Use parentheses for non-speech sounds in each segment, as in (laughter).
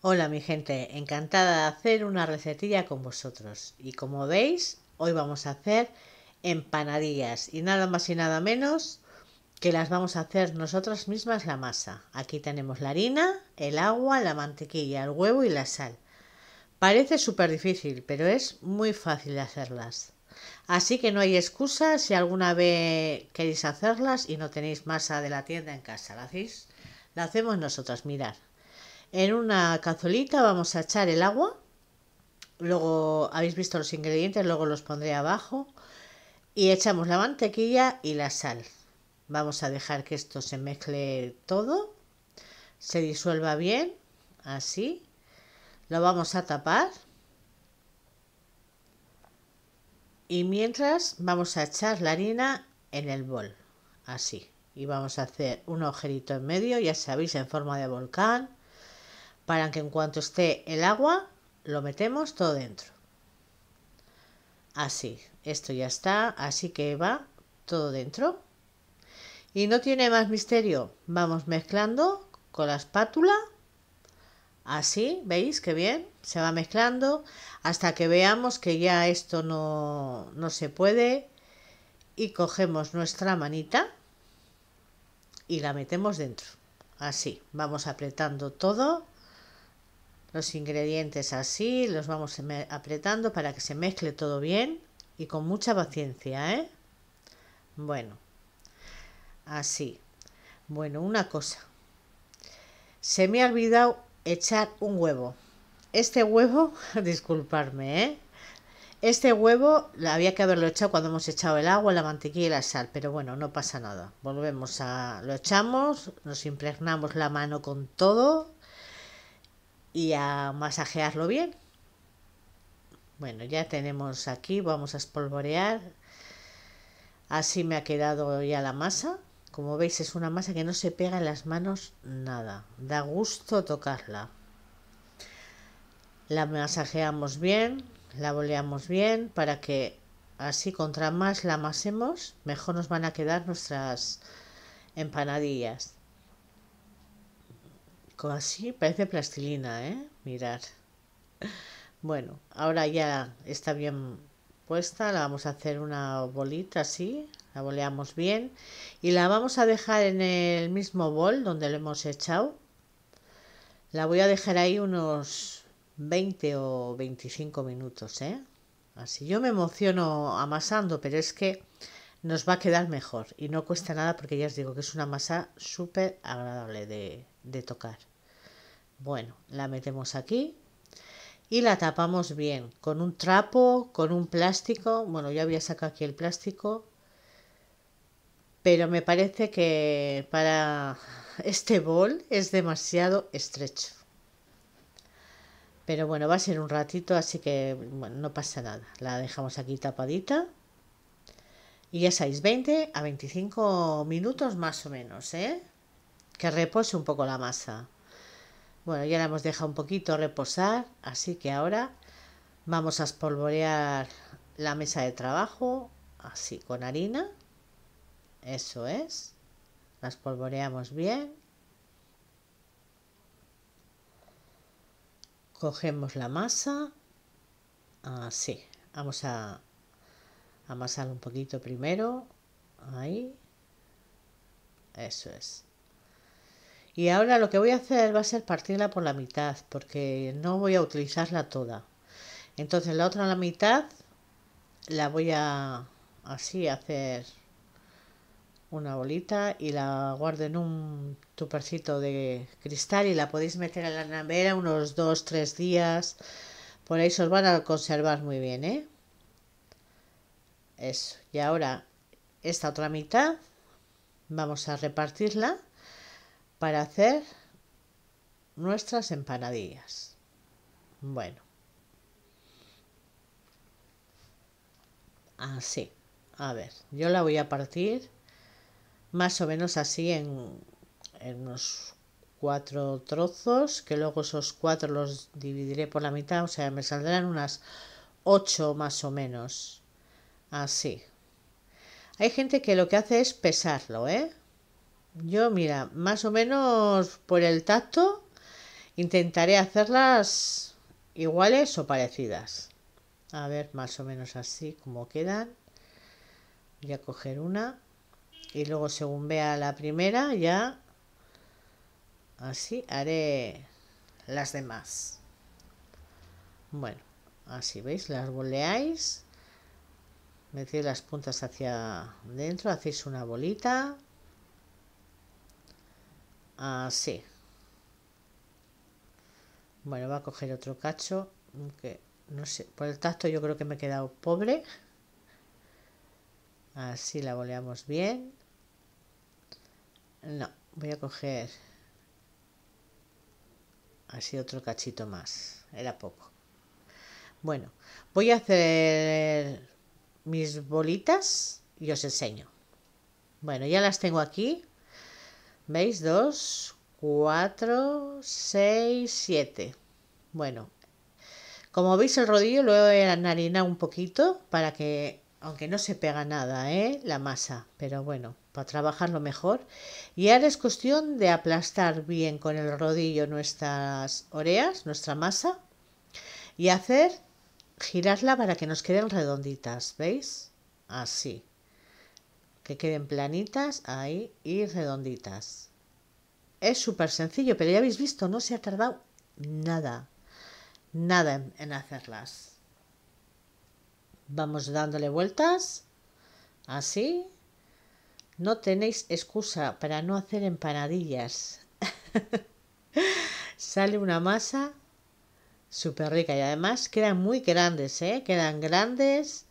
Hola mi gente, encantada de hacer una recetilla con vosotros. Y como veis, hoy vamos a hacer empanadillas y nada más y nada menos que las vamos a hacer nosotras mismas la masa. Aquí tenemos la harina, el agua, la mantequilla, el huevo y la sal. Parece súper difícil, pero es muy fácil hacerlas. Así que no hay excusa si alguna vez queréis hacerlas y no tenéis masa de la tienda en casa. ¿La hacéis? La hacemos nosotras, mirad. En una cazolita vamos a echar el agua. Luego habéis visto los ingredientes, luego los pondré abajo. Y echamos la mantequilla y la sal. Vamos a dejar que esto se mezcle todo. Se disuelva bien, así. Lo vamos a tapar. Y mientras vamos a echar la harina en el bol, así. Y vamos a hacer un ojerito en medio, ya sabéis, en forma de volcán para que en cuanto esté el agua lo metemos todo dentro. Así, esto ya está, así que va todo dentro. Y no tiene más misterio, vamos mezclando con la espátula, así, ¿veis que bien? Se va mezclando hasta que veamos que ya esto no, no se puede y cogemos nuestra manita y la metemos dentro. Así, vamos apretando todo los ingredientes así los vamos apretando para que se mezcle todo bien y con mucha paciencia, ¿eh? Bueno, así. Bueno, una cosa. Se me ha olvidado echar un huevo. Este huevo, (laughs) disculparme, ¿eh? Este huevo había que haberlo echado cuando hemos echado el agua, la mantequilla y la sal, pero bueno, no pasa nada. Volvemos a... lo echamos, nos impregnamos la mano con todo y a masajearlo bien. Bueno, ya tenemos aquí, vamos a espolvorear. Así me ha quedado ya la masa. Como veis es una masa que no se pega en las manos nada. Da gusto tocarla. La masajeamos bien, la boleamos bien para que así contra más la masemos mejor nos van a quedar nuestras empanadillas así, parece plastilina, ¿eh? Mirar. Bueno, ahora ya está bien puesta, la vamos a hacer una bolita así, la boleamos bien y la vamos a dejar en el mismo bol donde lo hemos echado. La voy a dejar ahí unos 20 o 25 minutos, ¿eh? Así yo me emociono amasando, pero es que nos va a quedar mejor y no cuesta nada porque ya os digo que es una masa súper agradable de tocar. Bueno, la metemos aquí y la tapamos bien con un trapo, con un plástico. Bueno, yo había sacado aquí el plástico, pero me parece que para (laughs) este bol es demasiado estrecho. Pero bueno, va a ser un ratito, así que no pasa nada. La dejamos aquí tapadita. Y ya sabéis, 20 a 25 minutos más o menos, ¿eh? Que repose un poco la masa. Bueno, ya la hemos dejado un poquito reposar, así que ahora vamos a espolvorear la mesa de trabajo, así con harina. Eso es. Las espolvoreamos bien. Cogemos la masa. Así. Vamos a amasar un poquito primero. Ahí. Eso es. Y ahora lo que voy a hacer va a ser partirla por la mitad, porque no voy a utilizarla toda. Entonces la otra la mitad la voy a así hacer una bolita y la guardo en un tupercito de cristal y la podéis meter en la nevera unos 2-3 días. Por ahí se os van a conservar muy bien, ¿eh? Eso. Y ahora esta otra mitad vamos a repartirla para hacer nuestras empanadillas. Bueno. Así. A ver, yo la voy a partir más o menos así en, unos cuatro trozos, que luego esos cuatro los dividiré por la mitad, o sea, me saldrán unas ocho más o menos. Así. Hay gente que lo que hace es pesarlo, ¿eh? Yo, mira, más o menos por el tacto intentaré hacerlas iguales o parecidas. A ver, más o menos así como quedan. Voy a coger una y luego según vea la primera ya así haré las demás. Bueno, así veis, las boleáis, metéis las puntas hacia dentro, hacéis una bolita Así. Ah, bueno, va a coger otro cacho. Que no sé, por el tacto yo creo que me he quedado pobre. Así la boleamos bien. No, voy a coger así otro cachito más. Era poco. Bueno, voy a hacer mis bolitas y os enseño. Bueno, ya las tengo aquí. ¿Veis? 2, 4, 6, 7. Bueno, como veis el rodillo lo he enharinado un poquito para que, aunque no se pega nada, ¿eh? la masa, pero bueno, para trabajarlo mejor. Y ahora es cuestión de aplastar bien con el rodillo nuestras oreas, nuestra masa, y hacer girarla para que nos queden redonditas, ¿veis? Así que queden planitas ahí y redonditas. Es súper sencillo, pero ya habéis visto, no se ha tardado nada, nada en, hacerlas. Vamos dándole vueltas, así. No tenéis excusa para no hacer empanadillas. (laughs) Sale una masa súper rica y además quedan muy grandes, ¿eh? Quedan grandes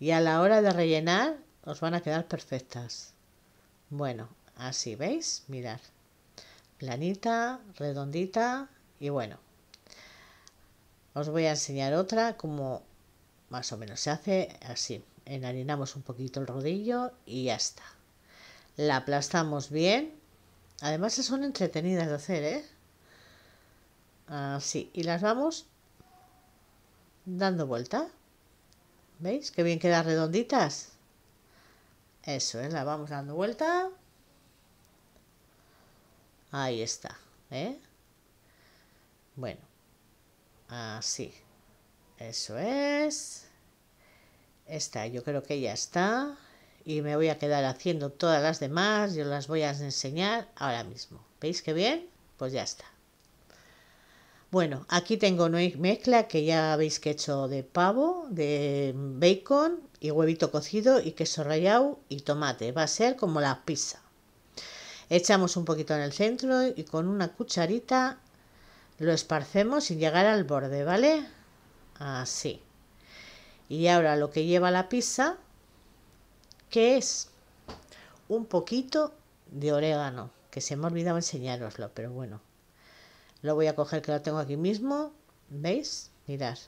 y a la hora de rellenar os van a quedar perfectas. Bueno, así, ¿veis? mirar Planita, redondita y bueno. Os voy a enseñar otra como más o menos se hace así. Enharinamos un poquito el rodillo y ya está. La aplastamos bien. Además son entretenidas de hacer, ¿eh? Así. Y las vamos dando vuelta. ¿Veis? Qué bien quedan redonditas. Eso es, la vamos dando vuelta. Ahí está, ¿eh? Bueno, así. Eso es. está yo creo que ya está. Y me voy a quedar haciendo todas las demás. Yo las voy a enseñar ahora mismo. ¿Veis qué bien? Pues ya está. Bueno, aquí tengo una mezcla que ya veis que he hecho de pavo, de bacon, y huevito cocido y queso rallado y tomate. Va a ser como la pizza. Echamos un poquito en el centro y con una cucharita lo esparcemos sin llegar al borde, ¿vale? Así. Y ahora lo que lleva la pizza, que es un poquito de orégano, que se me ha olvidado enseñaroslo pero bueno. Lo voy a coger que lo tengo aquí mismo, ¿veis? Mirad.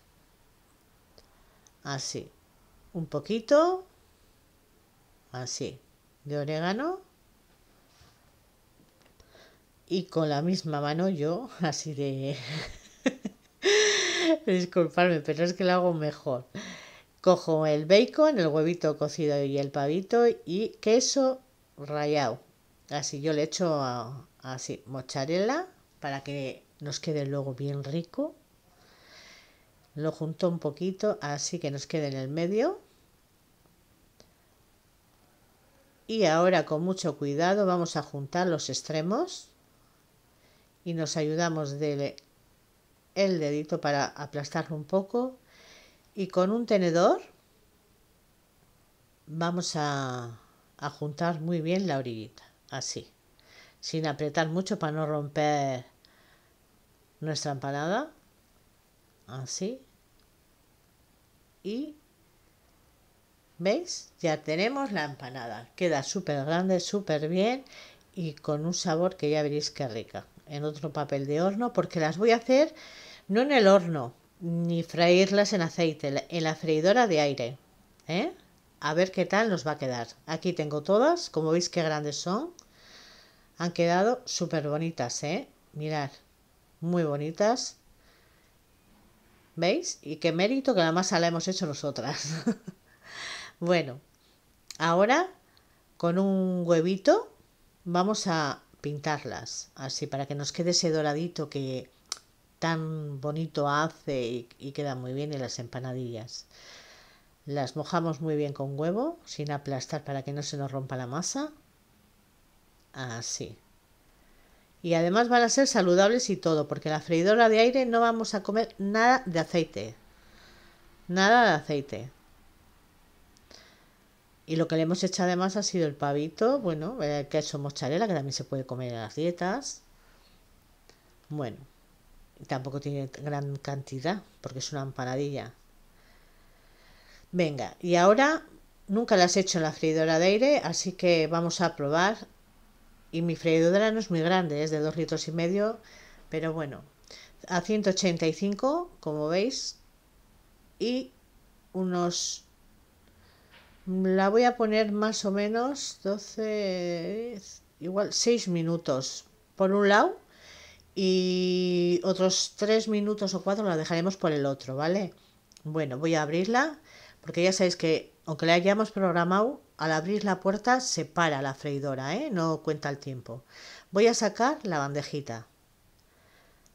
Así un poquito, así, de orégano. Y con la misma mano yo, (laughs) así de... (laughs) Disculparme, pero es que lo hago mejor. Cojo el bacon, el huevito cocido y el pavito y queso rallado. Así yo le echo así mozzarella para que nos quede luego bien rico lo junto un poquito así que nos quede en el medio y ahora con mucho cuidado vamos a juntar los extremos y nos ayudamos del el dedito para aplastarlo un poco y con un tenedor vamos a, a juntar muy bien la orillita así sin apretar mucho para no romper nuestra empanada así y ¿Veis? Ya tenemos la empanada. Queda súper grande, súper bien y con un sabor que ya veréis que rica. En otro papel de horno, porque las voy a hacer no en el horno, ni freírlas en aceite, en la freidora de aire. ¿eh? A ver qué tal nos va a quedar. Aquí tengo todas, como veis qué grandes son. Han quedado súper bonitas, ¿eh? Mirad, muy bonitas. ¿Veis? Y qué mérito que la masa la hemos hecho nosotras. (laughs) bueno, ahora con un huevito vamos a pintarlas, así para que nos quede ese doradito que tan bonito hace y, y queda muy bien en las empanadillas. Las mojamos muy bien con huevo, sin aplastar para que no se nos rompa la masa. Así. Y además van a ser saludables y todo, porque la freidora de aire no vamos a comer nada de aceite. Nada de aceite. Y lo que le hemos hecho además ha sido el pavito, bueno, el eh, queso mozzarella, que también se puede comer en las dietas. Bueno, tampoco tiene gran cantidad, porque es una empanadilla. Venga, y ahora nunca las he hecho en la freidora de aire, así que vamos a probar y mi freidora no es muy grande, es de 2 litros y medio, pero bueno, a 185, como veis, y unos... La voy a poner más o menos 12, igual 6 minutos por un lado y otros 3 minutos o 4 la dejaremos por el otro, ¿vale? Bueno, voy a abrirla porque ya sabéis que aunque la hayamos programado, al abrir la puerta se para la freidora, ¿eh? no cuenta el tiempo. Voy a sacar la bandejita.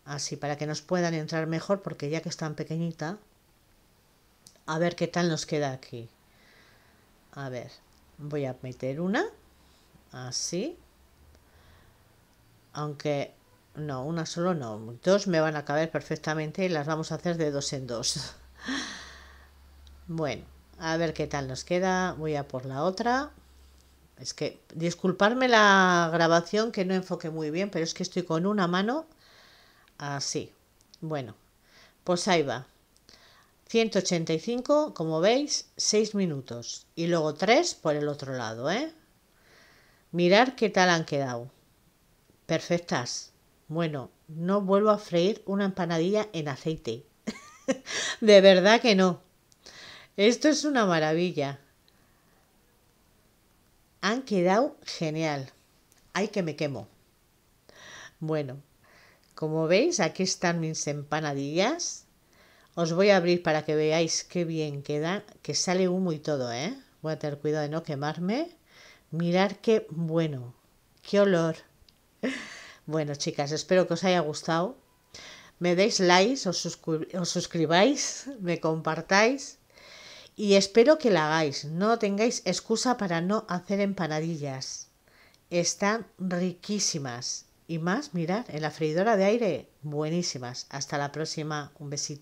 Así, para que nos puedan entrar mejor, porque ya que es tan pequeñita, a ver qué tal nos queda aquí. A ver, voy a meter una, así. Aunque, no, una solo no, dos me van a caber perfectamente y las vamos a hacer de dos en dos. (laughs) bueno, a ver qué tal nos queda. Voy a por la otra. Es que, disculparme la grabación que no enfoque muy bien, pero es que estoy con una mano así. Bueno, pues ahí va. 185, como veis, 6 minutos. Y luego 3 por el otro lado, ¿eh? Mirar qué tal han quedado. Perfectas. Bueno, no vuelvo a freír una empanadilla en aceite. (laughs) De verdad que no. Esto es una maravilla. Han quedado genial. Ay, que me quemo. Bueno, como veis, aquí están mis empanadillas. Os voy a abrir para que veáis qué bien queda, que sale humo y todo, ¿eh? Voy a tener cuidado de no quemarme. Mirar qué bueno, qué olor. (laughs) Bueno, chicas, espero que os haya gustado. Me deis likes, os suscribáis, me compartáis y espero que la hagáis. No tengáis excusa para no hacer empanadillas. Están riquísimas. Y más, mirad, en la freidora de aire, buenísimas. Hasta la próxima. Un besito.